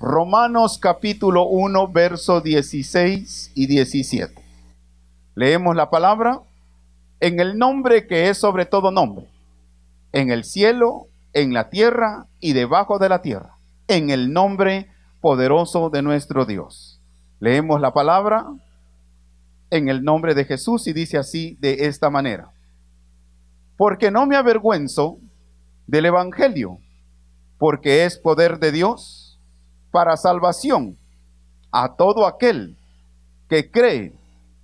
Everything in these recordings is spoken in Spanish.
Romanos capítulo 1, verso 16 y 17. Leemos la palabra en el nombre que es sobre todo nombre, en el cielo, en la tierra y debajo de la tierra, en el nombre poderoso de nuestro Dios. Leemos la palabra en el nombre de Jesús y dice así de esta manera. Porque no me avergüenzo del Evangelio, porque es poder de Dios para salvación a todo aquel que cree,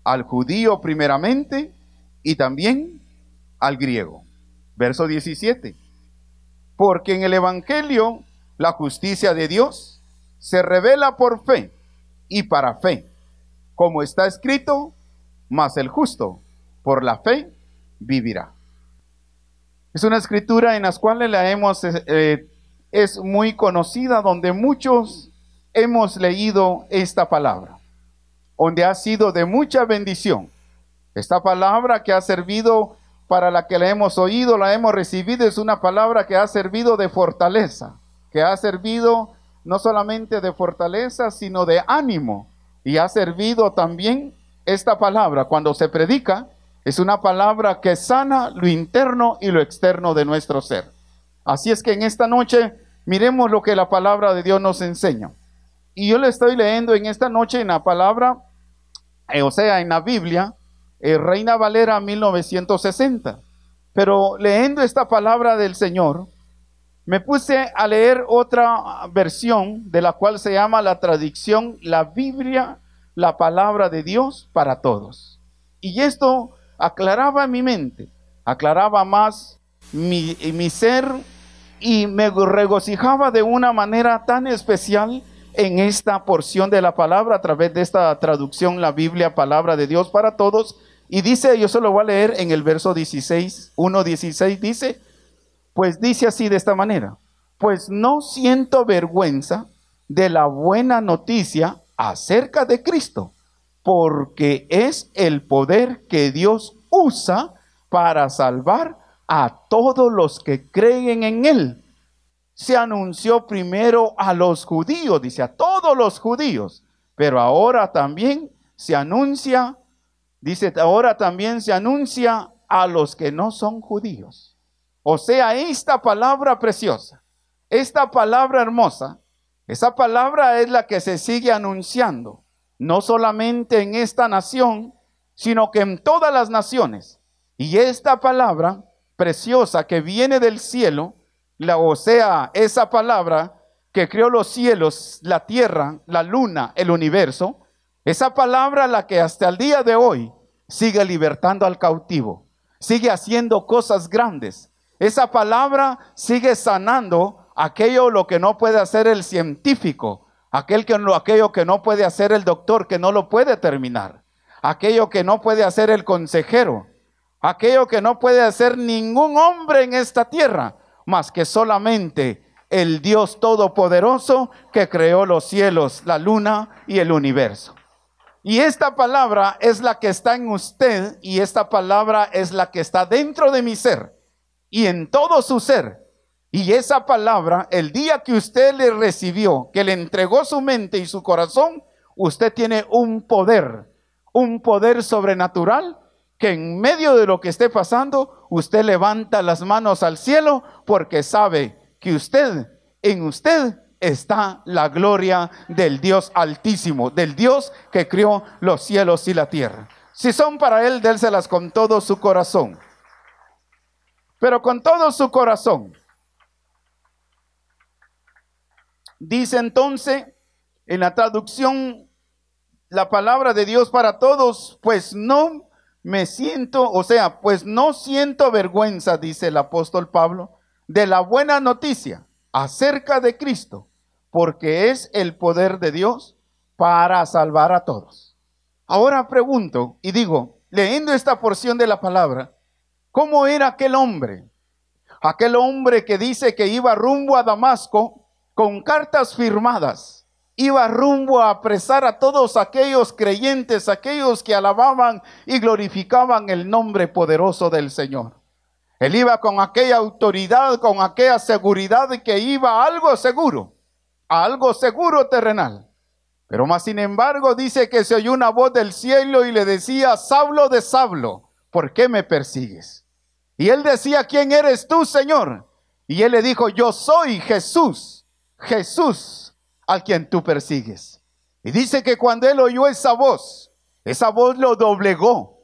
al judío primeramente y también al griego. Verso 17. Porque en el Evangelio la justicia de Dios se revela por fe y para fe, como está escrito, mas el justo por la fe vivirá. Es una escritura en las cuales la hemos eh, eh, es muy conocida, donde muchos hemos leído esta palabra, donde ha sido de mucha bendición. Esta palabra que ha servido para la que la hemos oído, la hemos recibido, es una palabra que ha servido de fortaleza, que ha servido no solamente de fortaleza, sino de ánimo. Y ha servido también esta palabra cuando se predica, es una palabra que sana lo interno y lo externo de nuestro ser. Así es que en esta noche miremos lo que la palabra de Dios nos enseña. Y yo le estoy leyendo en esta noche en la palabra, eh, o sea, en la Biblia, eh, Reina Valera 1960. Pero leyendo esta palabra del Señor, me puse a leer otra versión de la cual se llama la tradición, la Biblia, la palabra de Dios para todos. Y esto aclaraba mi mente, aclaraba más mi ser, y me regocijaba de una manera tan especial en esta porción de la palabra a través de esta traducción, la Biblia, palabra de Dios para todos. Y dice, yo se lo voy a leer en el verso 16, 1.16 dice, pues dice así de esta manera, pues no siento vergüenza de la buena noticia acerca de Cristo, porque es el poder que Dios usa para salvar a todos los que creen en él. Se anunció primero a los judíos, dice a todos los judíos, pero ahora también se anuncia, dice, ahora también se anuncia a los que no son judíos. O sea, esta palabra preciosa, esta palabra hermosa, esa palabra es la que se sigue anunciando, no solamente en esta nación, sino que en todas las naciones. Y esta palabra preciosa que viene del cielo, la, o sea, esa palabra que creó los cielos, la tierra, la luna, el universo, esa palabra la que hasta el día de hoy sigue libertando al cautivo, sigue haciendo cosas grandes. Esa palabra sigue sanando aquello lo que no puede hacer el científico, aquel que, aquello que no puede hacer el doctor, que no lo puede terminar, aquello que no puede hacer el consejero, aquello que no puede hacer ningún hombre en esta tierra, más que solamente el Dios Todopoderoso que creó los cielos, la luna y el universo. Y esta palabra es la que está en usted y esta palabra es la que está dentro de mi ser y en todo su ser. Y esa palabra, el día que usted le recibió, que le entregó su mente y su corazón, usted tiene un poder, un poder sobrenatural que en medio de lo que esté pasando, usted levanta las manos al cielo porque sabe que usted, en usted está la gloria del Dios altísimo, del Dios que crió los cielos y la tierra. Si son para Él, délselas con todo su corazón. Pero con todo su corazón. Dice entonces en la traducción la palabra de Dios para todos, pues no me siento, o sea, pues no siento vergüenza, dice el apóstol Pablo, de la buena noticia acerca de Cristo, porque es el poder de Dios para salvar a todos. Ahora pregunto y digo, leyendo esta porción de la palabra, ¿cómo era aquel hombre? Aquel hombre que dice que iba rumbo a Damasco con cartas firmadas iba rumbo a apresar a todos aquellos creyentes, aquellos que alababan y glorificaban el nombre poderoso del Señor. Él iba con aquella autoridad, con aquella seguridad que iba a algo seguro, a algo seguro terrenal. Pero más sin embargo dice que se oyó una voz del cielo y le decía, Sablo de Sablo, ¿por qué me persigues? Y él decía, ¿quién eres tú, Señor? Y él le dijo, yo soy Jesús, Jesús, a quien tú persigues. Y dice que cuando él oyó esa voz, esa voz lo doblegó.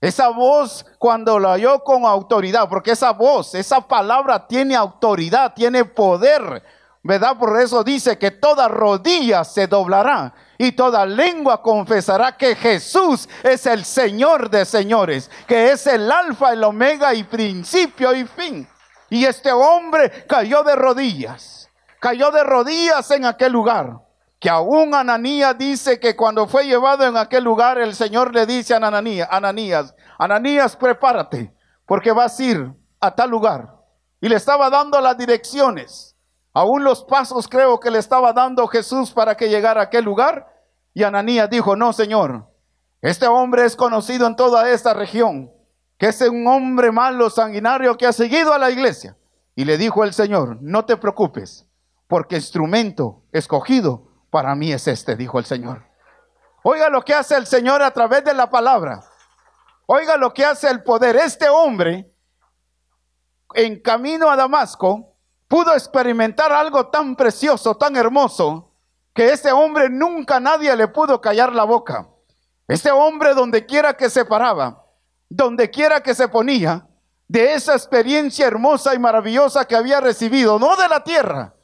Esa voz cuando la oyó con autoridad, porque esa voz, esa palabra tiene autoridad, tiene poder, ¿verdad? Por eso dice que toda rodilla se doblará y toda lengua confesará que Jesús es el Señor de señores, que es el alfa, el omega y principio y fin. Y este hombre cayó de rodillas cayó de rodillas en aquel lugar. Que aún Ananías dice que cuando fue llevado en aquel lugar, el Señor le dice a Ananías, Ananías, Ananías, prepárate, porque vas a ir a tal lugar. Y le estaba dando las direcciones, aún los pasos creo que le estaba dando Jesús para que llegara a aquel lugar. Y Ananías dijo, no, Señor, este hombre es conocido en toda esta región, que es un hombre malo, sanguinario, que ha seguido a la iglesia. Y le dijo el Señor, no te preocupes, porque instrumento escogido para mí es este, dijo el Señor. Oiga lo que hace el Señor a través de la palabra. Oiga lo que hace el poder. Este hombre, en camino a Damasco, pudo experimentar algo tan precioso, tan hermoso, que este hombre nunca nadie le pudo callar la boca. Este hombre, donde quiera que se paraba, donde quiera que se ponía, de esa experiencia hermosa y maravillosa que había recibido, no de la tierra,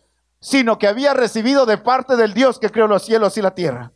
sino que había recibido de parte del Dios que creó los cielos y la tierra.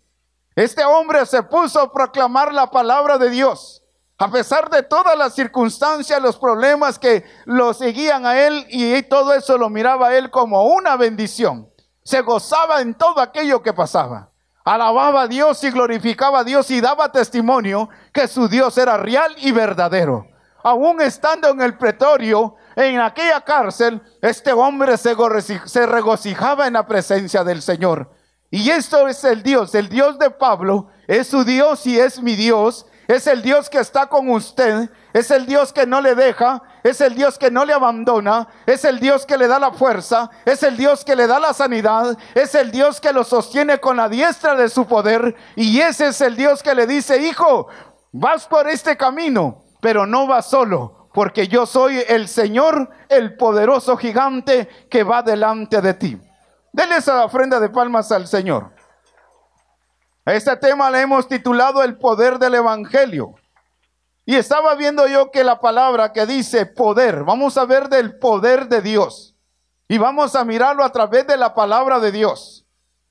Este hombre se puso a proclamar la palabra de Dios, a pesar de todas las circunstancias, los problemas que lo seguían a él y todo eso lo miraba a él como una bendición. Se gozaba en todo aquello que pasaba. Alababa a Dios y glorificaba a Dios y daba testimonio que su Dios era real y verdadero. Aún estando en el pretorio, en aquella cárcel, este hombre se, regocijaba en la presencia del Señor. Y esto es el Dios, el Dios de Pablo, es su Dios y es mi Dios, es el Dios que está con usted, es el Dios que no le deja, es el Dios que no le abandona, es el Dios que le da la fuerza, es el Dios que le da la sanidad, es el Dios que lo sostiene con la diestra de su poder y ese es el Dios que le dice, hijo, vas por este camino, pero no vas solo porque yo soy el Señor, el poderoso gigante que va delante de ti. Denle esa ofrenda de palmas al Señor. A Este tema le hemos titulado El poder del Evangelio. Y estaba viendo yo que la palabra que dice poder, vamos a ver del poder de Dios. Y vamos a mirarlo a través de la palabra de Dios.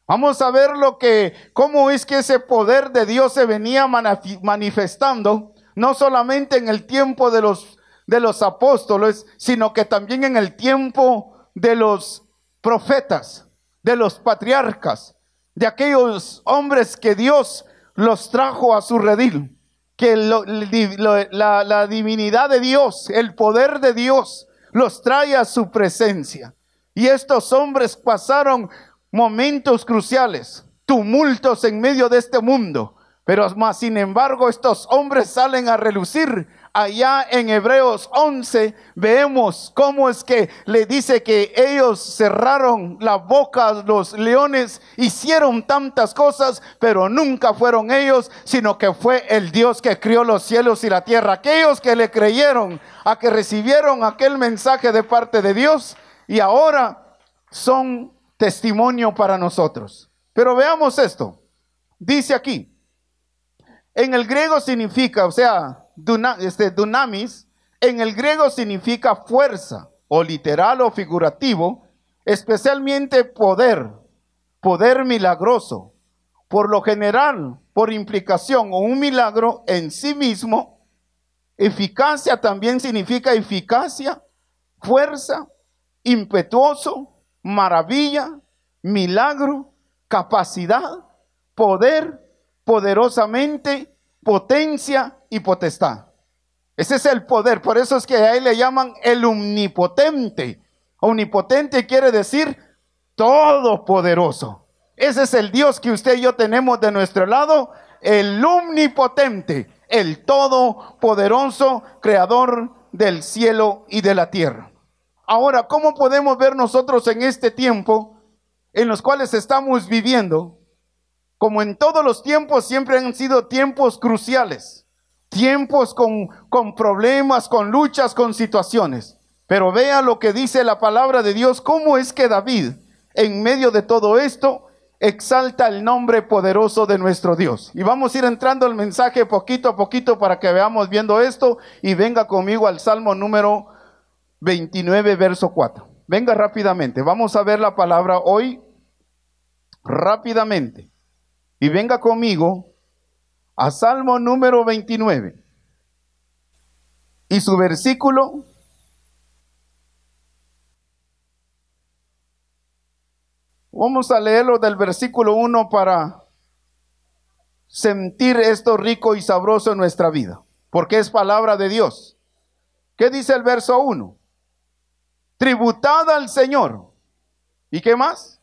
Vamos a ver lo que, cómo es que ese poder de Dios se venía manifestando, no solamente en el tiempo de los de los apóstoles, sino que también en el tiempo de los profetas, de los patriarcas, de aquellos hombres que Dios los trajo a su redil, que la, la divinidad de Dios, el poder de Dios, los trae a su presencia. Y estos hombres pasaron momentos cruciales, tumultos en medio de este mundo. Pero más sin embargo, estos hombres salen a relucir allá en Hebreos 11 vemos cómo es que le dice que ellos cerraron la boca, los leones hicieron tantas cosas, pero nunca fueron ellos, sino que fue el Dios que crió los cielos y la tierra. Aquellos que le creyeron, a que recibieron aquel mensaje de parte de Dios y ahora son testimonio para nosotros. Pero veamos esto. Dice aquí, en el griego significa, o sea, este, dunamis, en el griego significa fuerza, o literal o figurativo, especialmente poder, poder milagroso. Por lo general, por implicación o un milagro en sí mismo, eficacia también significa eficacia, fuerza, impetuoso, maravilla, milagro, capacidad, poder, poderosamente, potencia, y potestad. Ese es el poder, por eso es que ahí le llaman el omnipotente. Omnipotente quiere decir todopoderoso. Ese es el Dios que usted y yo tenemos de nuestro lado, el omnipotente, el todopoderoso, creador del cielo y de la tierra. Ahora, ¿cómo podemos ver nosotros en este tiempo en los cuales estamos viviendo? Como en todos los tiempos, siempre han sido tiempos cruciales tiempos con, con problemas, con luchas, con situaciones. Pero vea lo que dice la palabra de Dios, cómo es que David, en medio de todo esto, exalta el nombre poderoso de nuestro Dios. Y vamos a ir entrando al mensaje poquito a poquito para que veamos viendo esto y venga conmigo al Salmo número 29, verso 4. Venga rápidamente, vamos a ver la palabra hoy rápidamente. Y venga conmigo a Salmo número 29 y su versículo Vamos a leerlo del versículo 1 para sentir esto rico y sabroso en nuestra vida, porque es palabra de Dios. ¿Qué dice el verso 1? Tributad al Señor. ¿Y qué más?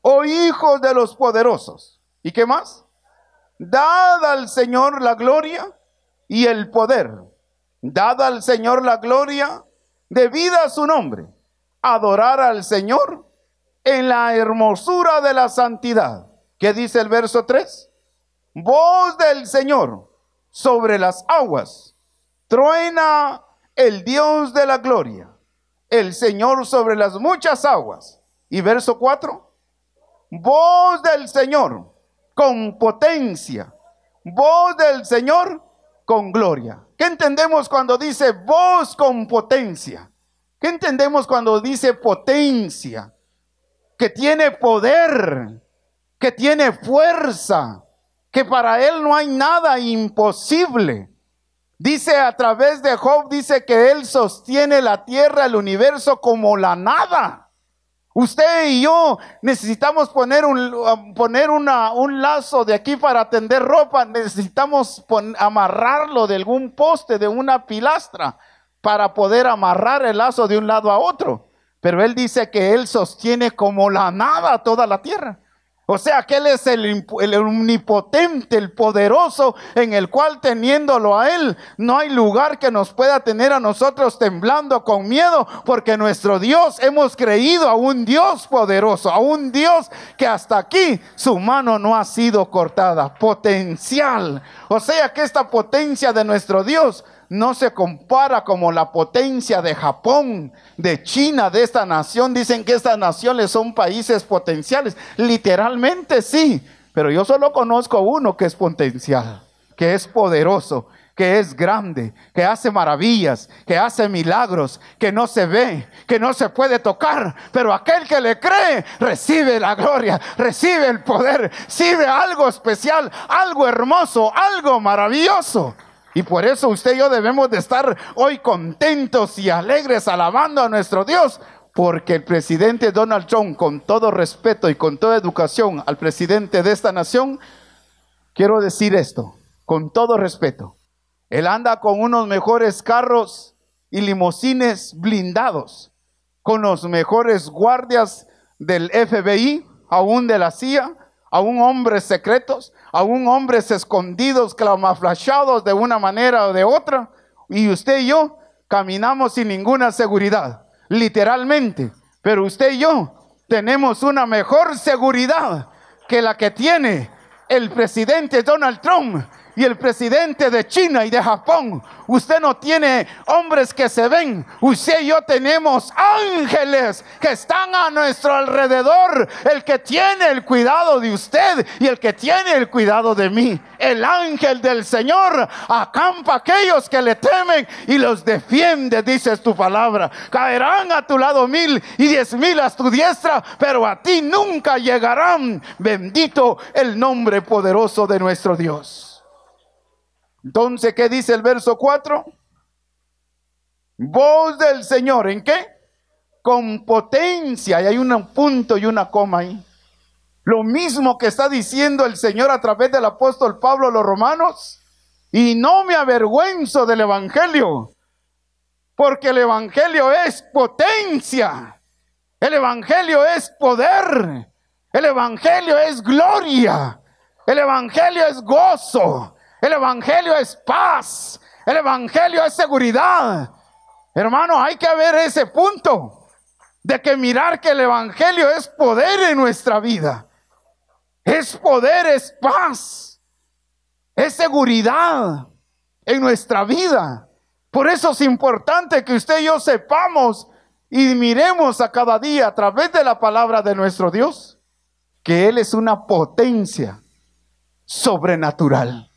Oh hijos de los poderosos. ¿Y qué más? Dad al Señor la gloria y el poder. Dad al Señor la gloria debida a su nombre. Adorar al Señor en la hermosura de la santidad. ¿Qué dice el verso 3? Voz del Señor sobre las aguas. Truena el Dios de la gloria. El Señor sobre las muchas aguas. Y verso 4. Voz del Señor con potencia. Voz del Señor con gloria. ¿Qué entendemos cuando dice voz con potencia? ¿Qué entendemos cuando dice potencia? Que tiene poder, que tiene fuerza, que para él no hay nada imposible. Dice a través de Job, dice que él sostiene la tierra, el universo como la nada. Usted y yo necesitamos poner un, um, poner un lazo de aquí para tender ropa, necesitamos amarrarlo de algún poste, de una pilastra, para poder amarrar el lazo de un lado a otro. Pero Él dice que Él sostiene como la nada toda la tierra. O sea que Él es el, omnipotente, el poderoso, en el cual teniéndolo a Él, no hay lugar que nos pueda tener a nosotros temblando con miedo, porque nuestro Dios hemos creído a un Dios poderoso, a un Dios que hasta aquí su mano no ha sido cortada. Potencial. O sea que esta potencia de nuestro Dios no se compara como la potencia de Japón, de China, de esta nación. Dicen que estas naciones son países potenciales. Literalmente sí, pero yo solo conozco uno que es potencial, que es poderoso, que es grande, que hace maravillas, que hace milagros, que no se ve, que no se puede tocar, pero aquel que le cree recibe la gloria, recibe el poder, recibe algo especial, algo hermoso, algo maravilloso. Y por eso usted y yo debemos de estar hoy contentos y alegres alabando a nuestro Dios. Porque el presidente Donald Trump, con todo respeto y con toda educación al presidente de esta nación, quiero decir esto, con todo respeto. Él anda con unos mejores carros y limusines blindados, con los mejores guardias del FBI, aún de la CIA, aún hombres secretos, aún hombres escondidos, clamaflashados de una manera o de otra, y usted y yo caminamos sin ninguna seguridad, literalmente. Pero usted y yo tenemos una mejor seguridad que la que tiene el presidente Donald Trump y el presidente de China y de Japón. Usted no tiene hombres que se ven. Usted y yo tenemos ángeles que están a nuestro alrededor. El que tiene el cuidado de usted y el que tiene el cuidado de mí. El ángel del Señor acampa a aquellos que le temen y los defiende, dices tu palabra. Caerán a tu lado mil y diez mil a tu diestra, pero a ti nunca llegarán. Bendito el nombre poderoso de nuestro Dios. Entonces, ¿qué dice el verso 4? Voz del Señor, ¿en qué? Con potencia, y hay un punto y una coma ahí. Lo mismo que está diciendo el Señor a través del apóstol Pablo a los romanos, y no me avergüenzo del Evangelio, porque el Evangelio es potencia, el Evangelio es poder, el Evangelio es gloria, el Evangelio es gozo, el Evangelio es paz. El Evangelio es seguridad. Hermano, hay que ver ese punto de que mirar que el Evangelio es poder en nuestra vida. Es poder, es paz. Es seguridad en nuestra vida. Por eso es importante que usted y yo sepamos y miremos a cada día a través de la palabra de nuestro Dios que Él es una potencia sobrenatural.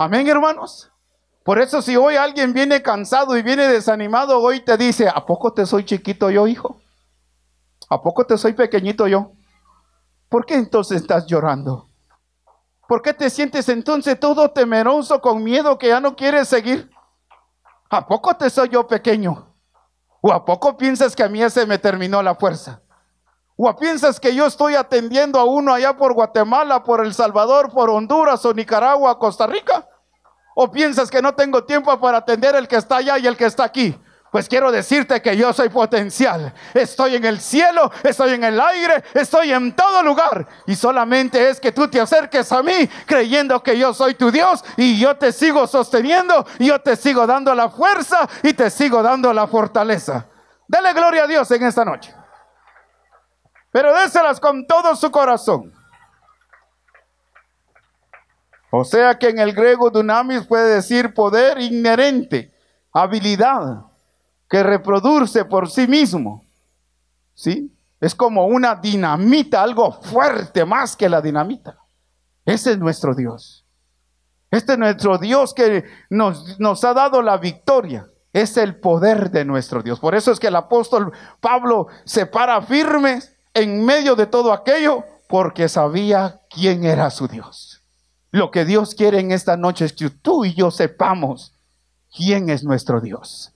Amén, hermanos. Por eso si hoy alguien viene cansado y viene desanimado, hoy te dice, ¿a poco te soy chiquito yo, hijo? ¿A poco te soy pequeñito yo? ¿Por qué entonces estás llorando? ¿Por qué te sientes entonces todo temeroso con miedo que ya no quieres seguir? ¿A poco te soy yo pequeño? ¿O a poco piensas que a mí se me terminó la fuerza? ¿O piensas que yo estoy atendiendo a uno allá por Guatemala, por El Salvador, por Honduras o Nicaragua, Costa Rica? ¿O piensas que no tengo tiempo para atender el que está allá y el que está aquí? Pues quiero decirte que yo soy potencial. Estoy en el cielo, estoy en el aire, estoy en todo lugar. Y solamente es que tú te acerques a mí creyendo que yo soy tu Dios y yo te sigo sosteniendo, yo te sigo dando la fuerza y te sigo dando la fortaleza. Dele gloria a Dios en esta noche pero déselas con todo su corazón. O sea que en el griego dunamis puede decir poder inherente, habilidad que reproduce por sí mismo. ¿Sí? Es como una dinamita, algo fuerte más que la dinamita. Ese es nuestro Dios. Este es nuestro Dios que nos, nos ha dado la victoria. Es el poder de nuestro Dios. Por eso es que el apóstol Pablo se para firmes en medio de todo aquello porque sabía quién era su Dios. Lo que Dios quiere en esta noche es que tú y yo sepamos quién es nuestro Dios.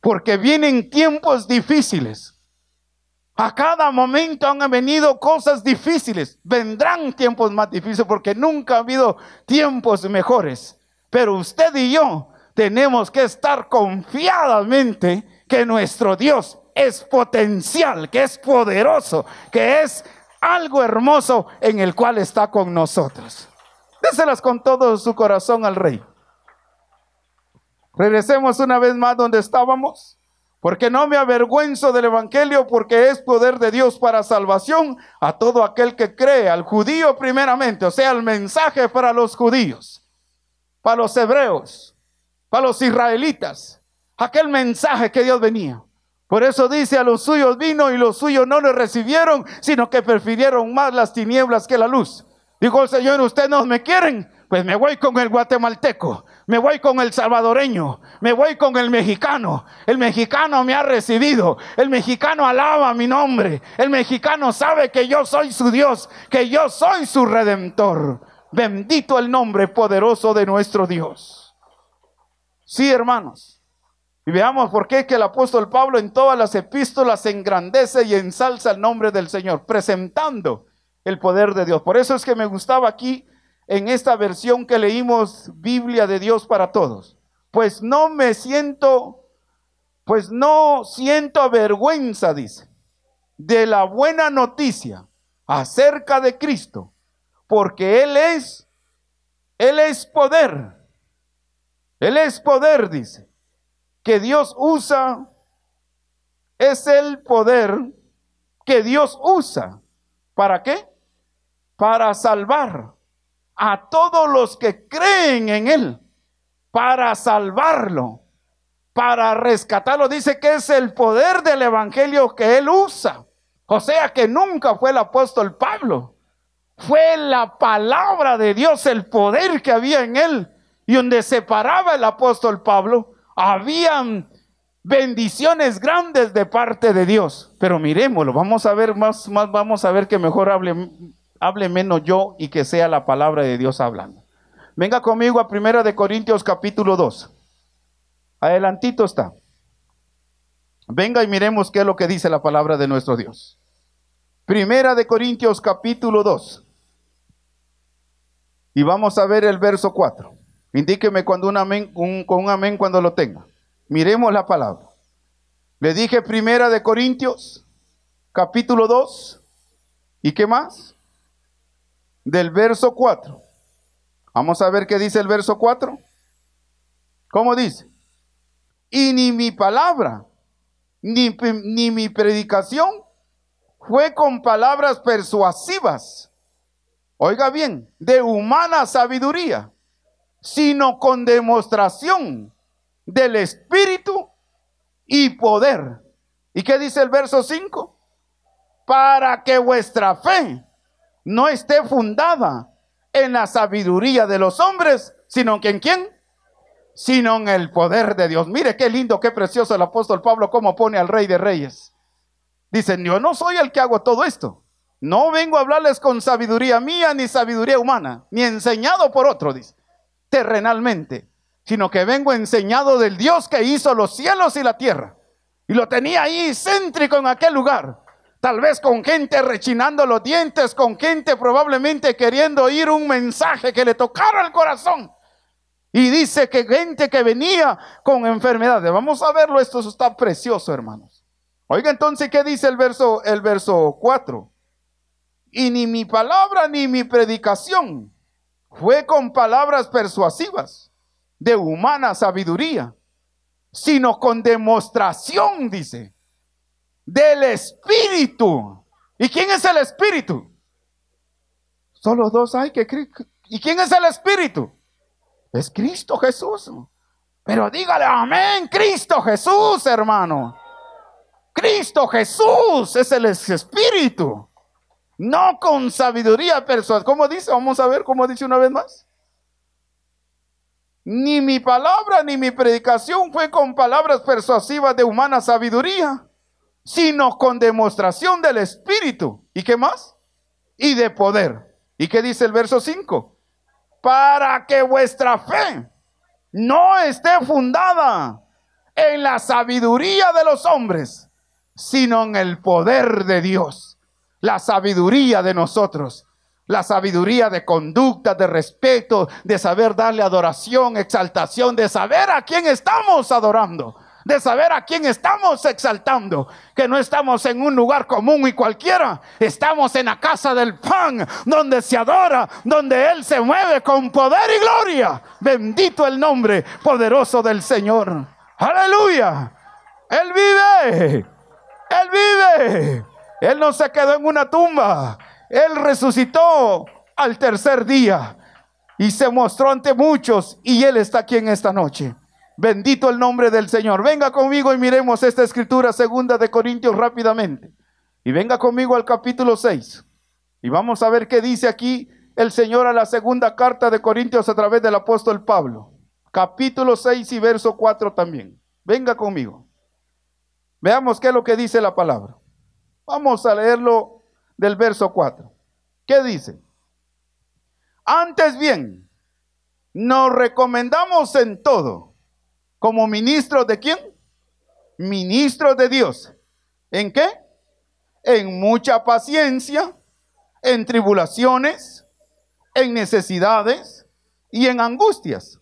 Porque vienen tiempos difíciles. A cada momento han venido cosas difíciles. Vendrán tiempos más difíciles porque nunca ha habido tiempos mejores. Pero usted y yo tenemos que estar confiadamente que nuestro Dios es potencial, que es poderoso, que es algo hermoso en el cual está con nosotros. Déselas con todo su corazón al rey. Regresemos una vez más donde estábamos. Porque no me avergüenzo del Evangelio, porque es poder de Dios para salvación a todo aquel que cree, al judío primeramente, o sea, el mensaje para los judíos, para los hebreos, para los israelitas, aquel mensaje que Dios venía. Por eso dice, a los suyos vino y los suyos no le recibieron, sino que prefirieron más las tinieblas que la luz. Dijo el Señor, ustedes no me quieren, pues me voy con el guatemalteco, me voy con el salvadoreño, me voy con el mexicano. El mexicano me ha recibido, el mexicano alaba mi nombre, el mexicano sabe que yo soy su Dios, que yo soy su redentor. Bendito el nombre poderoso de nuestro Dios. Sí, hermanos. Y veamos por qué que el apóstol Pablo en todas las epístolas engrandece y ensalza el nombre del Señor, presentando el poder de Dios. Por eso es que me gustaba aquí en esta versión que leímos Biblia de Dios para todos. Pues no me siento, pues no siento vergüenza, dice, de la buena noticia acerca de Cristo, porque Él es, Él es poder, Él es poder, dice que Dios usa es el poder que Dios usa. ¿Para qué? Para salvar a todos los que creen en Él, para salvarlo, para rescatarlo. Dice que es el poder del Evangelio que Él usa. O sea que nunca fue el apóstol Pablo. Fue la palabra de Dios, el poder que había en Él y donde se paraba el apóstol Pablo habían bendiciones grandes de parte de Dios. Pero miremoslo, vamos a ver más, más vamos a ver que mejor hable, hable menos yo y que sea la palabra de Dios hablando. Venga conmigo a Primera de Corintios capítulo 2. Adelantito está. Venga y miremos qué es lo que dice la palabra de nuestro Dios. Primera de Corintios capítulo 2. Y vamos a ver el verso 4. Indíqueme cuando un amén, con un amén cuando lo tenga. Miremos la palabra. Le dije primera de Corintios, capítulo 2, ¿y qué más? Del verso 4. Vamos a ver qué dice el verso 4. ¿Cómo dice? Y ni mi palabra, ni, ni mi predicación fue con palabras persuasivas, oiga bien, de humana sabiduría sino con demostración del Espíritu y poder. ¿Y qué dice el verso 5? Para que vuestra fe no esté fundada en la sabiduría de los hombres, sino que en quién? Sino en el poder de Dios. Mire qué lindo, qué precioso el apóstol Pablo, cómo pone al Rey de Reyes. Dicen, yo no soy el que hago todo esto. No vengo a hablarles con sabiduría mía ni sabiduría humana, ni enseñado por otro, dice terrenalmente, sino que vengo enseñado del Dios que hizo los cielos y la tierra. Y lo tenía ahí céntrico en aquel lugar. Tal vez con gente rechinando los dientes, con gente probablemente queriendo oír un mensaje que le tocara el corazón. Y dice que gente que venía con enfermedades. Vamos a verlo, esto está precioso, hermanos. Oiga entonces, ¿qué dice el verso, el verso 4? Y ni mi palabra ni mi predicación fue con palabras persuasivas de humana sabiduría, sino con demostración, dice, del Espíritu. ¿Y quién es el Espíritu? Solo dos hay que ¿Y quién es el Espíritu? Es Cristo Jesús. Pero dígale, amén, Cristo Jesús, hermano. Cristo Jesús es el Espíritu. No con sabiduría persuasiva. ¿Cómo dice? Vamos a ver cómo dice una vez más. Ni mi palabra ni mi predicación fue con palabras persuasivas de humana sabiduría, sino con demostración del Espíritu. ¿Y qué más? Y de poder. ¿Y qué dice el verso 5? Para que vuestra fe no esté fundada en la sabiduría de los hombres, sino en el poder de Dios la sabiduría de nosotros, la sabiduría de conducta, de respeto, de saber darle adoración, exaltación, de saber a quién estamos adorando, de saber a quién estamos exaltando, que no estamos en un lugar común y cualquiera, estamos en la casa del pan, donde se adora, donde Él se mueve con poder y gloria. Bendito el nombre poderoso del Señor. Aleluya. Él vive. Él vive. Él no se quedó en una tumba. Él resucitó al tercer día y se mostró ante muchos y Él está aquí en esta noche. Bendito el nombre del Señor. Venga conmigo y miremos esta escritura segunda de Corintios rápidamente. Y venga conmigo al capítulo 6. Y vamos a ver qué dice aquí el Señor a la segunda carta de Corintios a través del apóstol Pablo. Capítulo 6 y verso 4 también. Venga conmigo. Veamos qué es lo que dice la palabra. Vamos a leerlo del verso 4. ¿Qué dice? Antes bien, nos recomendamos en todo como ministros de quién? Ministros de Dios. ¿En qué? En mucha paciencia, en tribulaciones, en necesidades y en angustias,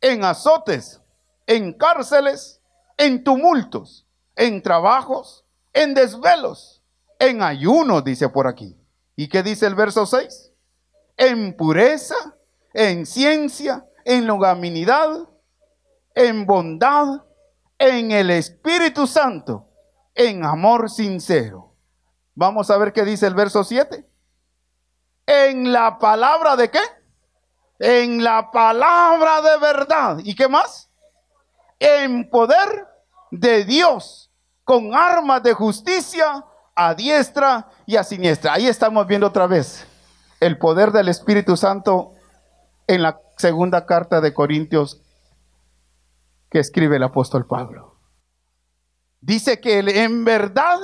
en azotes, en cárceles, en tumultos, en trabajos, en desvelos, en ayuno, dice por aquí. ¿Y qué dice el verso 6? En pureza, en ciencia, en longaminidad, en bondad, en el Espíritu Santo, en amor sincero. Vamos a ver qué dice el verso 7. En la palabra de qué? En la palabra de verdad. ¿Y qué más? En poder de Dios con armas de justicia a diestra y a siniestra. Ahí estamos viendo otra vez el poder del Espíritu Santo en la segunda carta de Corintios que escribe el apóstol Pablo. Dice que en verdad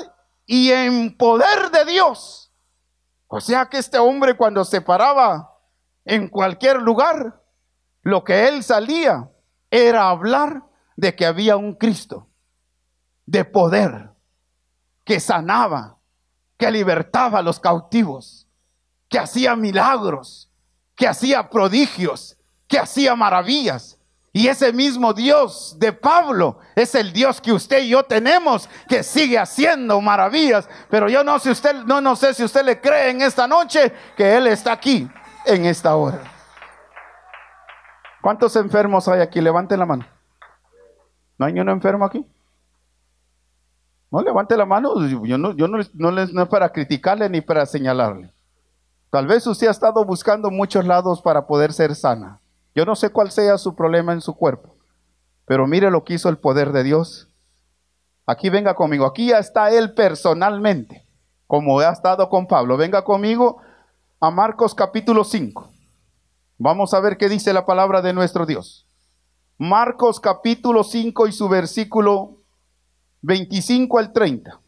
y en poder de Dios. O sea que este hombre cuando se paraba en cualquier lugar, lo que él salía era hablar de que había un Cristo de poder, que sanaba, que libertaba a los cautivos, que hacía milagros, que hacía prodigios, que hacía maravillas. Y ese mismo Dios de Pablo es el Dios que usted y yo tenemos, que sigue haciendo maravillas. Pero yo no sé, si usted, no, no sé si usted le cree en esta noche que Él está aquí en esta hora. ¿Cuántos enfermos hay aquí? Levanten la mano. ¿No hay ni uno enfermo aquí? No levante la mano, yo no, es para criticarle ni para señalarle. Tal vez usted ha estado buscando muchos lados para poder ser sana. Yo no sé cuál sea su problema en su cuerpo, pero mire lo que hizo el poder de Dios. Aquí venga conmigo, aquí ya está Él personalmente, como ha estado con Pablo. Venga conmigo a Marcos capítulo 5. Vamos a ver qué dice la palabra de nuestro Dios. Marcos capítulo 5 y su versículo 25 al 30.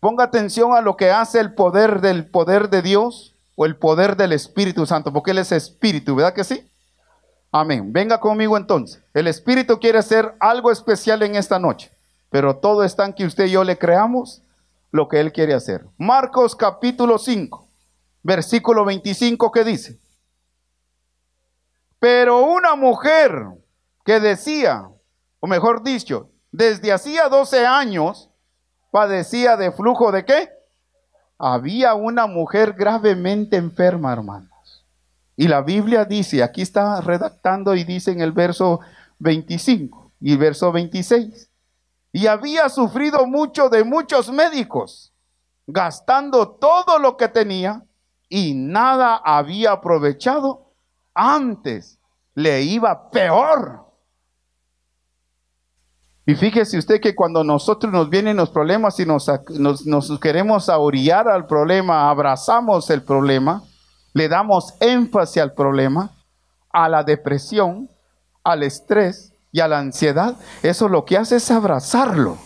Ponga atención a lo que hace el poder del poder de Dios o el poder del Espíritu Santo, porque Él es Espíritu, ¿verdad que sí? Amén. Venga conmigo entonces. El Espíritu quiere hacer algo especial en esta noche, pero todo está en que usted y yo le creamos lo que Él quiere hacer. Marcos capítulo 5, versículo 25 que dice, pero una mujer que decía, mejor dicho, desde hacía 12 años padecía de flujo de qué? Había una mujer gravemente enferma, hermanos. Y la Biblia dice, aquí está redactando y dice en el verso 25 y verso 26, y había sufrido mucho de muchos médicos, gastando todo lo que tenía y nada había aprovechado, antes le iba peor. Y fíjese usted que cuando nosotros nos vienen los problemas y nos, nos, queremos ahorillar al problema, abrazamos el problema, le damos énfasis al problema, a la depresión, al estrés y a la ansiedad, eso lo que hace es abrazarlo.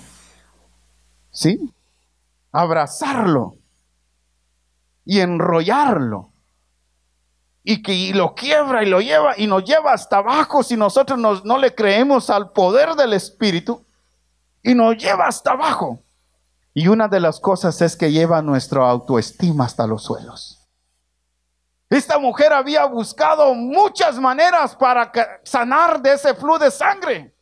¿Sí? Abrazarlo y enrollarlo y que lo quiebra y lo lleva y nos lleva hasta abajo si nosotros no le creemos al poder del Espíritu y nos lleva hasta abajo. Y una de las cosas es que lleva nuestra autoestima hasta los suelos. Esta mujer había buscado muchas maneras para sanar de ese flujo de sangre,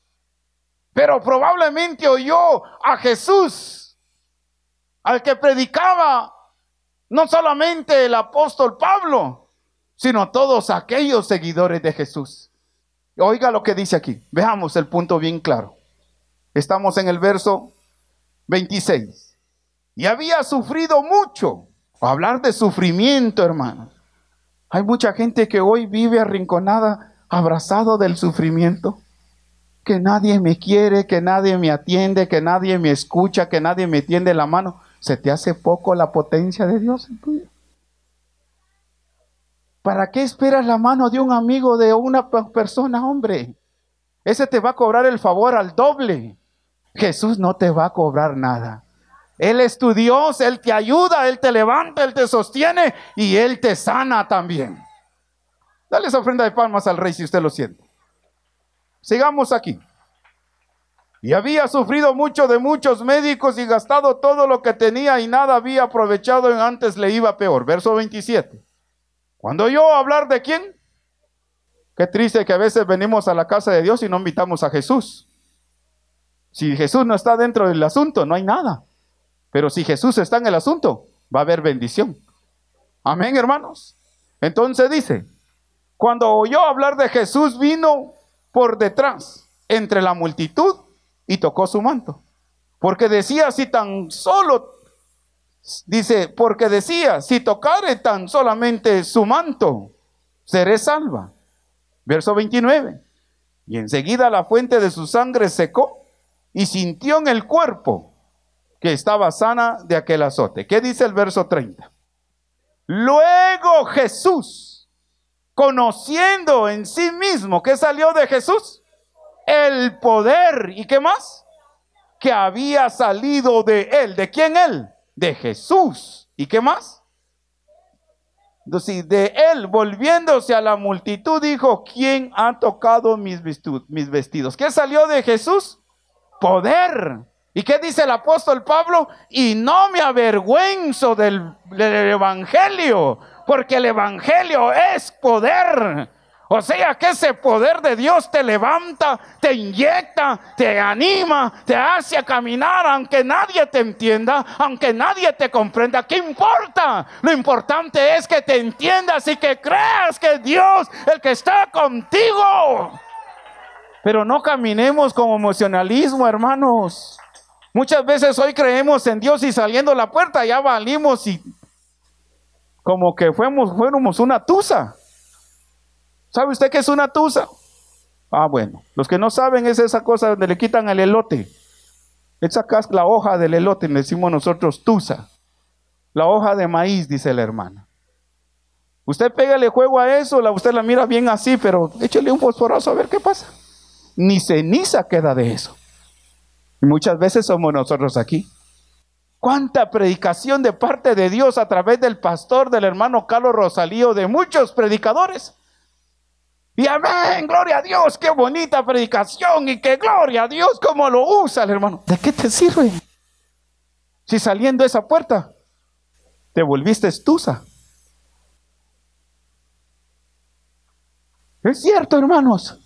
pero probablemente oyó a Jesús, al que predicaba no solamente el apóstol Pablo, sino a todos aquellos seguidores de Jesús. Oiga lo que dice aquí. Veamos el punto bien claro. Estamos en el verso 26. Y había sufrido mucho. Hablar de sufrimiento, hermano. Hay mucha gente que hoy vive arrinconada, abrazado del sufrimiento. Que nadie me quiere, que nadie me atiende, que nadie me escucha, que nadie me tiende la mano. ¿Se te hace poco la potencia de Dios en tu vida? ¿Para qué esperas la mano de un amigo de una persona, hombre? Ese te va a cobrar el favor al doble. Jesús no te va a cobrar nada. Él es tu Dios, Él te ayuda, Él te levanta, Él te sostiene y Él te sana también. Dale esa ofrenda de palmas al rey si usted lo siente. Sigamos aquí. Y había sufrido mucho de muchos médicos y gastado todo lo que tenía y nada había aprovechado, y antes le iba peor. Verso 27. Cuando oyó hablar de quién, qué triste que a veces venimos a la casa de Dios y no invitamos a Jesús. Si Jesús no está dentro del asunto, no hay nada. Pero si Jesús está en el asunto, va a haber bendición. Amén, hermanos. Entonces dice, cuando oyó hablar de Jesús, vino por detrás, entre la multitud, y tocó su manto. Porque decía, si tan solo Dice, porque decía, si tocare tan solamente su manto, seré salva. Verso 29. Y enseguida la fuente de su sangre secó y sintió en el cuerpo que estaba sana de aquel azote. ¿Qué dice el verso 30? Luego Jesús, conociendo en sí mismo que salió de Jesús, el poder y qué más, que había salido de él. ¿De quién él? de Jesús. ¿Y qué más? Entonces, de él, volviéndose a la multitud, dijo, ¿quién ha tocado mis, vestidos? ¿Qué salió de Jesús? Poder. ¿Y qué dice el apóstol Pablo? Y no me avergüenzo del Evangelio, porque el Evangelio es poder o sea que ese poder de Dios te levanta, te inyecta, te anima, te hace caminar, aunque nadie te entienda, aunque nadie te comprenda. ¿Qué importa? Lo importante es que te entiendas y que creas que Dios, el que está contigo. Pero no caminemos con emocionalismo, hermanos. Muchas veces hoy creemos en Dios y saliendo la puerta ya valimos y como que fuéramos una tusa. ¿Sabe usted qué es una tusa? Ah, bueno, los que no saben es esa cosa donde le quitan el elote. Esa es la hoja del elote, le decimos nosotros tusa. La hoja de maíz, dice la hermana. Usted pégale juego a eso, la, usted la mira bien así, pero échale un fosforazo a ver qué pasa. Ni ceniza queda de eso. Y muchas veces somos nosotros aquí. Cuánta predicación de parte de Dios a través del pastor, del hermano Carlos Rosalío, de muchos predicadores y amén, gloria a Dios, qué bonita predicación y qué gloria a Dios, cómo lo usa el hermano. ¿De qué te sirve? Si saliendo esa puerta te volviste estusa. Es cierto, hermanos.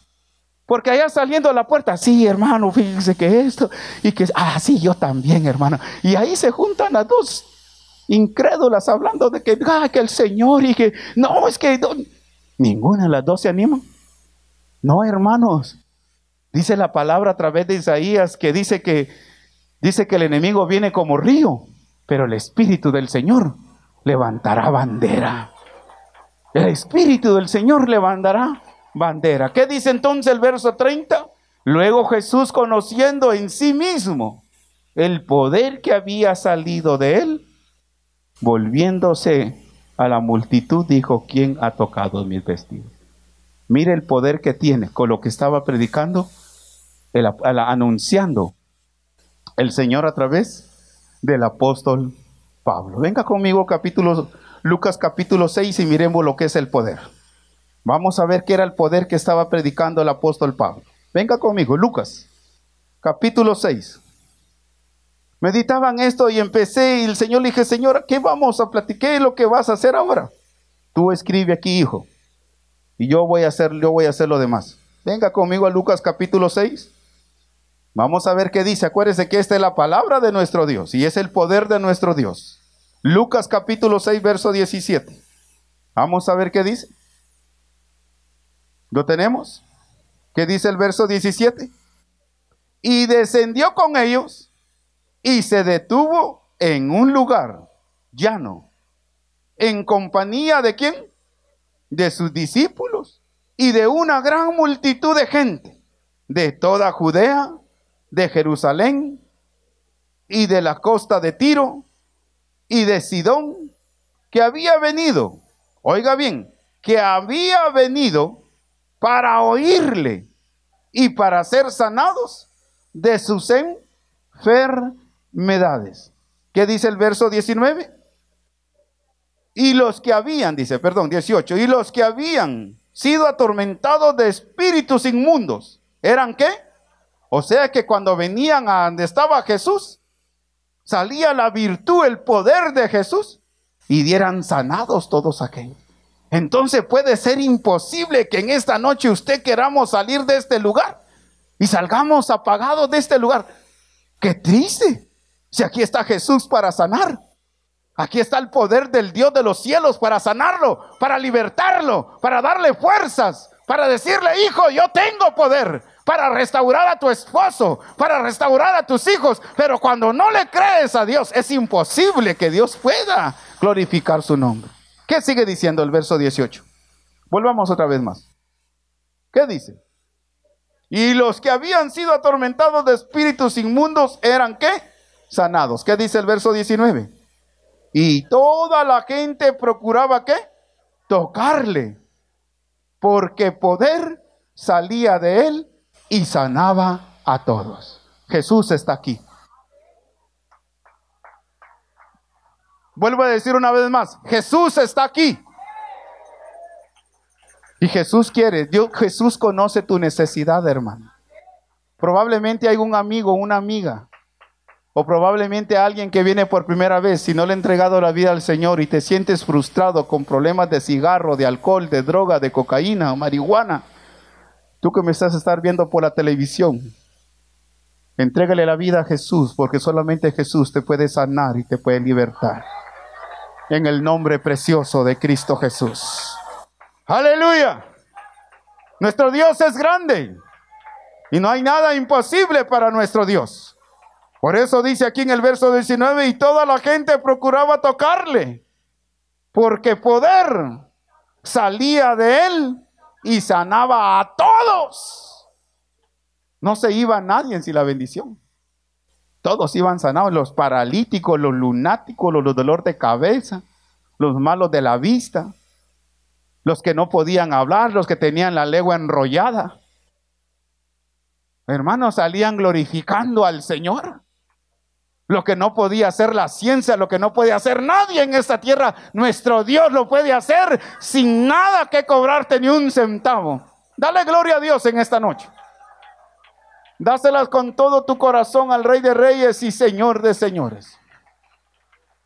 Porque allá saliendo la puerta, sí, hermano, fíjense que esto y que, ah, sí, yo también, hermano. Y ahí se juntan a dos incrédulas hablando de que, ah, que el Señor y que, no, es que, Ninguna de las dos se anima. No, hermanos. Dice la palabra a través de Isaías que dice que dice que el enemigo viene como río, pero el espíritu del Señor levantará bandera. El espíritu del Señor levantará bandera. ¿Qué dice entonces el verso 30? Luego Jesús conociendo en sí mismo el poder que había salido de él, volviéndose a la multitud dijo, ¿quién ha tocado mis vestidos? Mire el poder que tiene con lo que estaba predicando, anunciando el Señor a través del apóstol Pablo. Venga conmigo capítulo, Lucas capítulo 6 y miremos lo que es el poder. Vamos a ver qué era el poder que estaba predicando el apóstol Pablo. Venga conmigo, Lucas capítulo 6. Meditaban esto y empecé y el Señor le dije, Señor, ¿qué vamos a platicar? lo que vas a hacer ahora? Tú escribe aquí, hijo. Y yo voy a hacer, yo voy a hacer lo demás. Venga conmigo a Lucas capítulo 6. Vamos a ver qué dice. acuérdese que esta es la palabra de nuestro Dios y es el poder de nuestro Dios. Lucas capítulo 6, verso 17. Vamos a ver qué dice. ¿Lo tenemos? ¿Qué dice el verso 17? Y descendió con ellos y se detuvo en un lugar llano, en compañía de quién? De sus discípulos y de una gran multitud de gente, de toda Judea, de Jerusalén y de la costa de Tiro y de Sidón, que había venido, oiga bien, que había venido para oírle y para ser sanados de su enfermedades medades. ¿Qué dice el verso 19? Y los que habían, dice, perdón, 18, y los que habían sido atormentados de espíritus inmundos, ¿eran qué? O sea que cuando venían a donde estaba Jesús, salía la virtud, el poder de Jesús, y dieran sanados todos aquellos. Entonces puede ser imposible que en esta noche usted queramos salir de este lugar y salgamos apagados de este lugar. Qué triste. Si aquí está Jesús para sanar. Aquí está el poder del Dios de los cielos para sanarlo, para libertarlo, para darle fuerzas, para decirle, hijo, yo tengo poder para restaurar a tu esposo, para restaurar a tus hijos. Pero cuando no le crees a Dios, es imposible que Dios pueda glorificar su nombre. ¿Qué sigue diciendo el verso 18? Volvamos otra vez más. ¿Qué dice? Y los que habían sido atormentados de espíritus inmundos eran qué? sanados. ¿Qué dice el verso 19? Y toda la gente procuraba qué? Tocarle, porque poder salía de él y sanaba a todos. Jesús está aquí. Vuelvo a decir una vez más, Jesús está aquí. Y Jesús quiere, Dios, Jesús conoce tu necesidad, hermano. Probablemente hay un amigo, una amiga o probablemente a alguien que viene por primera vez, si no le ha entregado la vida al Señor y te sientes frustrado con problemas de cigarro, de alcohol, de droga, de cocaína o marihuana, tú que me estás estar viendo por la televisión, entrégale la vida a Jesús, porque solamente Jesús te puede sanar y te puede libertar. En el nombre precioso de Cristo Jesús. Aleluya. Nuestro Dios es grande y no hay nada imposible para nuestro Dios. Por eso dice aquí en el verso 19, y toda la gente procuraba tocarle, porque poder salía de él y sanaba a todos. No se iba nadie sin la bendición. Todos iban sanados, los paralíticos, los lunáticos, los, de dolor de cabeza, los malos de la vista, los que no podían hablar, los que tenían la lengua enrollada. Hermanos, salían glorificando al Señor. Lo que no podía hacer la ciencia, lo que no puede hacer nadie en esta tierra, nuestro Dios lo puede hacer sin nada que cobrarte ni un centavo. Dale gloria a Dios en esta noche. Dáselas con todo tu corazón al Rey de Reyes y Señor de Señores.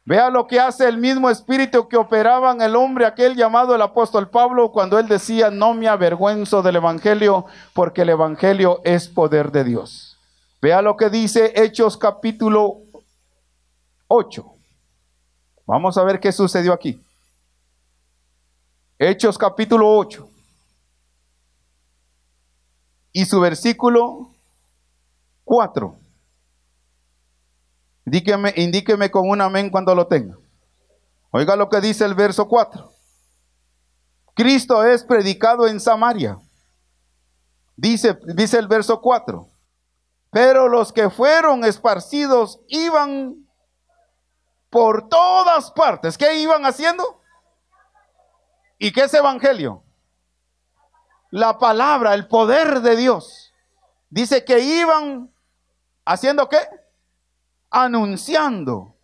Vea lo que hace el mismo espíritu que operaba en el hombre aquel llamado el apóstol Pablo cuando él decía, no me avergüenzo del Evangelio, porque el Evangelio es poder de Dios. Vea lo que dice Hechos capítulo 8. Vamos a ver qué sucedió aquí. Hechos capítulo 8. Y su versículo 4. Indíqueme, indíqueme con un amén cuando lo tenga. Oiga lo que dice el verso 4. Cristo es predicado en Samaria. Dice, dice el verso 4. Pero los que fueron esparcidos iban por todas partes. ¿Qué iban haciendo? ¿Y qué es evangelio? La palabra, el poder de Dios. Dice que iban haciendo qué? Anunciando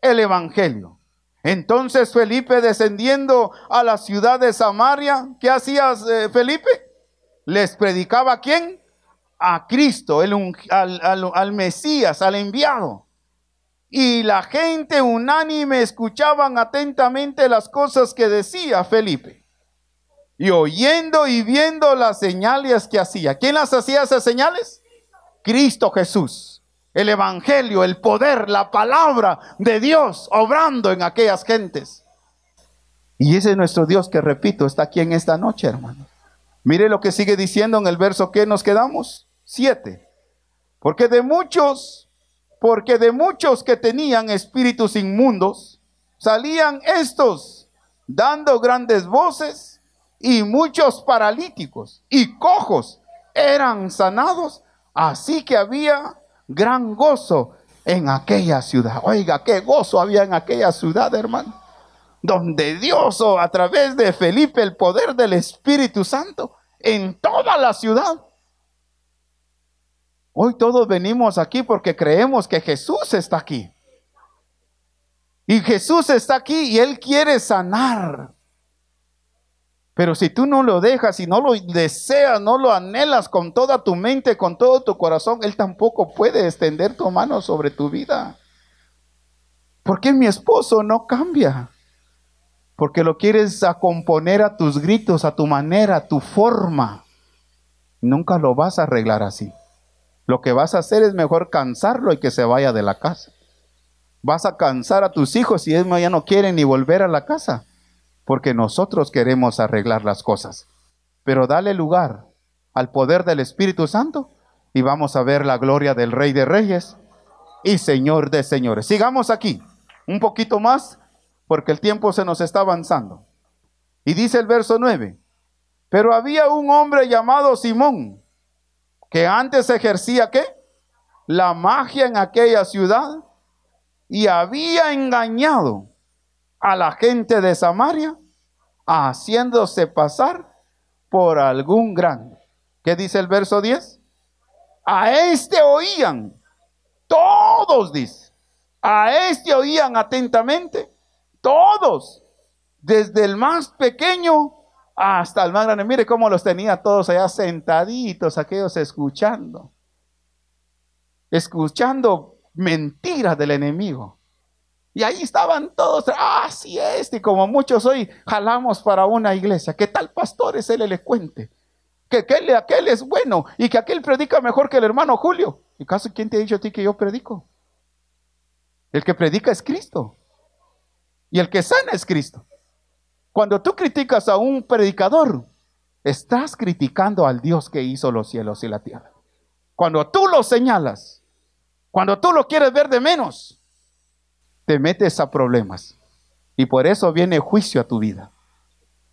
el evangelio. Entonces Felipe descendiendo a la ciudad de Samaria, ¿qué hacía eh, Felipe? Les predicaba a quién? A Cristo, el, al, al Mesías, al enviado y la gente unánime escuchaban atentamente las cosas que decía Felipe. Y oyendo y viendo las señales que hacía. ¿Quién las hacía esas señales? Cristo Jesús. El Evangelio, el poder, la palabra de Dios obrando en aquellas gentes. Y ese es nuestro Dios que, repito, está aquí en esta noche, hermano. Mire lo que sigue diciendo en el verso que nos quedamos. Siete. Porque de muchos porque de muchos que tenían espíritus inmundos, salían estos dando grandes voces y muchos paralíticos y cojos eran sanados, así que había gran gozo en aquella ciudad. Oiga, qué gozo había en aquella ciudad, hermano, donde Dios o oh, a través de Felipe el poder del Espíritu Santo en toda la ciudad Hoy todos venimos aquí porque creemos que Jesús está aquí. Y Jesús está aquí y Él quiere sanar. Pero si tú no lo dejas y no lo deseas, no lo anhelas con toda tu mente, con todo tu corazón, Él tampoco puede extender tu mano sobre tu vida. ¿Por qué mi esposo no cambia? Porque lo quieres acomponer a tus gritos, a tu manera, a tu forma. Nunca lo vas a arreglar así. Lo que vas a hacer es mejor cansarlo y que se vaya de la casa. Vas a cansar a tus hijos si ellos ya no quieren ni volver a la casa, porque nosotros queremos arreglar las cosas. Pero dale lugar al poder del Espíritu Santo y vamos a ver la gloria del Rey de Reyes y Señor de Señores. Sigamos aquí un poquito más porque el tiempo se nos está avanzando. Y dice el verso 9, pero había un hombre llamado Simón que antes ejercía qué? La magia en aquella ciudad y había engañado a la gente de Samaria haciéndose pasar por algún gran. ¿Qué dice el verso 10? A este oían todos, dice. A este oían atentamente todos, desde el más pequeño hasta el más grande. Mire cómo los tenía todos allá sentaditos, aquellos escuchando. Escuchando mentiras del enemigo. Y ahí estaban todos, así ah, es, este, y como muchos hoy jalamos para una iglesia. ¿Qué tal pastor es el elocuente? Que aquel, aquel es bueno y que aquel predica mejor que el hermano Julio. ¿Y caso quién te ha dicho a ti que yo predico? El que predica es Cristo. Y el que sana es Cristo. Cuando tú criticas a un predicador, estás criticando al Dios que hizo los cielos y la tierra. Cuando tú lo señalas, cuando tú lo quieres ver de menos, te metes a problemas. Y por eso viene juicio a tu vida.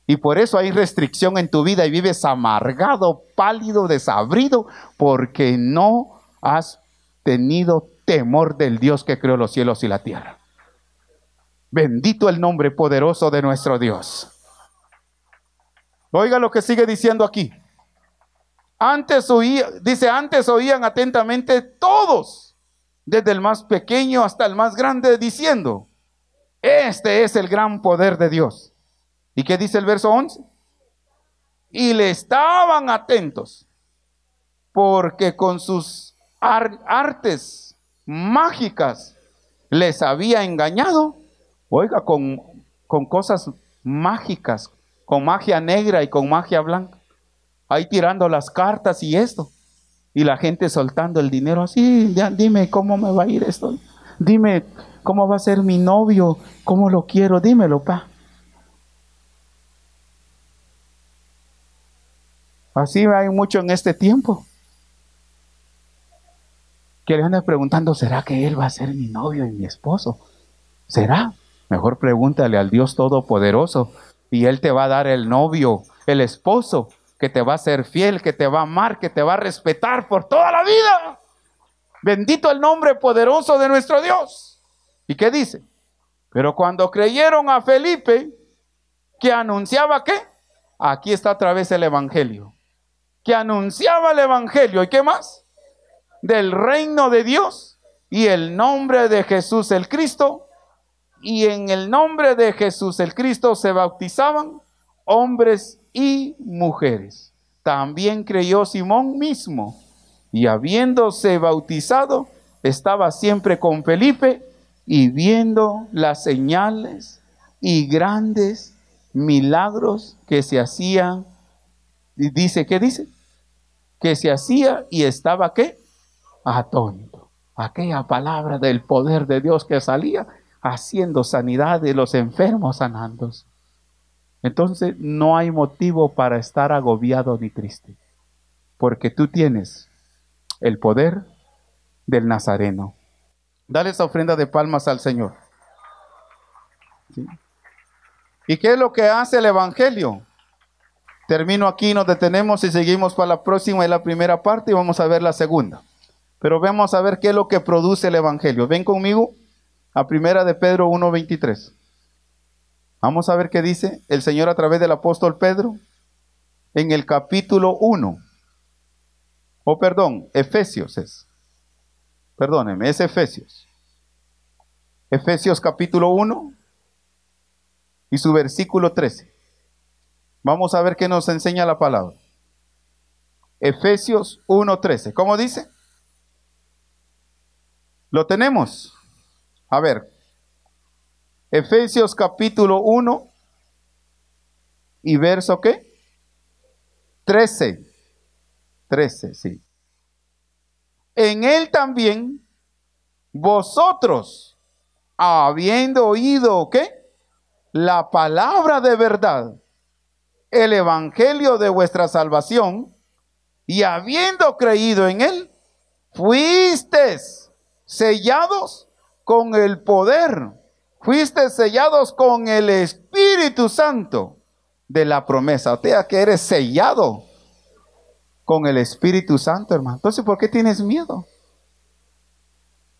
Y por eso hay restricción en tu vida y vives amargado, pálido, desabrido, porque no has tenido temor del Dios que creó los cielos y la tierra. Bendito el nombre poderoso de nuestro Dios. Oiga lo que sigue diciendo aquí. Antes oía, dice, antes oían atentamente todos, desde el más pequeño hasta el más grande, diciendo, este es el gran poder de Dios. ¿Y qué dice el verso 11? Y le estaban atentos, porque con sus artes mágicas les había engañado Oiga, con, cosas mágicas, con magia negra y con magia blanca. Ahí tirando las cartas y esto. Y la gente soltando el dinero así, dime cómo me va a ir esto. Dime cómo va a ser mi novio, cómo lo quiero, dímelo, pa. Así hay mucho en este tiempo. Que le preguntando, ¿será que él va a ser mi novio y mi esposo? ¿Será? Mejor pregúntale al Dios Todopoderoso y Él te va a dar el novio, el esposo, que te va a ser fiel, que te va a amar, que te va a respetar por toda la vida. Bendito el nombre poderoso de nuestro Dios. ¿Y qué dice? Pero cuando creyeron a Felipe, que anunciaba qué? Aquí está otra vez el Evangelio. Que anunciaba el Evangelio. ¿Y qué más? Del reino de Dios y el nombre de Jesús el Cristo y en el nombre de Jesús el Cristo se bautizaban hombres y mujeres. También creyó Simón mismo y habiéndose bautizado, estaba siempre con Felipe y viendo las señales y grandes milagros que se hacían. dice, ¿qué dice? Que se hacía y estaba qué? Atónito. Aquella palabra del poder de Dios que salía haciendo sanidad de los enfermos sanando. Entonces no hay motivo para estar agobiado ni triste, porque tú tienes el poder del Nazareno. Dale esa ofrenda de palmas al Señor. ¿Y qué es lo que hace el Evangelio? Termino aquí, nos detenemos y seguimos para la próxima y la primera parte y vamos a ver la segunda. Pero vamos a ver qué es lo que produce el Evangelio. Ven conmigo a primera de Pedro 1.23. Vamos a ver qué dice el Señor a través del apóstol Pedro en el capítulo 1. oh, perdón, Efesios es. Perdónenme, es Efesios. Efesios capítulo 1 y su versículo 13. Vamos a ver qué nos enseña la palabra. Efesios 1.13. ¿Cómo dice? ¿Lo tenemos? A ver, Efesios capítulo 1 y verso qué? 13. 13, sí. En él también vosotros, habiendo oído qué? La palabra de verdad, el evangelio de vuestra salvación, y habiendo creído en él, fuisteis sellados con el poder. Fuiste sellados con el Espíritu Santo de la promesa. O sea, que eres sellado con el Espíritu Santo, hermano. Entonces, ¿por qué tienes miedo?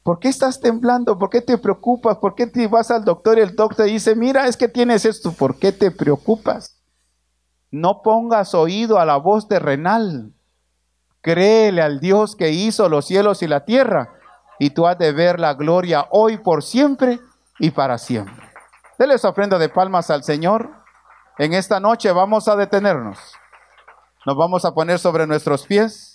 ¿Por qué estás temblando? ¿Por qué te preocupas? ¿Por qué te vas al doctor y el doctor dice, mira, es que tienes esto? ¿Por qué te preocupas? No pongas oído a la voz terrenal. Créele al Dios que hizo los cielos y la tierra y tú has de ver la gloria hoy por siempre y para siempre. Dele esa ofrenda de palmas al Señor. En esta noche vamos a detenernos. Nos vamos a poner sobre nuestros pies.